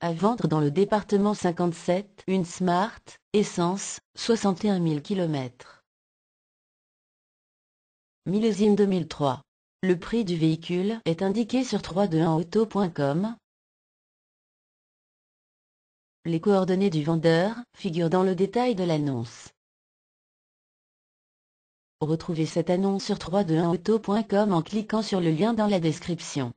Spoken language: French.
À vendre dans le département 57, une Smart, essence, 61 000 km. Millésime 2003. Le prix du véhicule est indiqué sur 321auto.com. Les coordonnées du vendeur figurent dans le détail de l'annonce. Retrouvez cette annonce sur 321auto.com en cliquant sur le lien dans la description.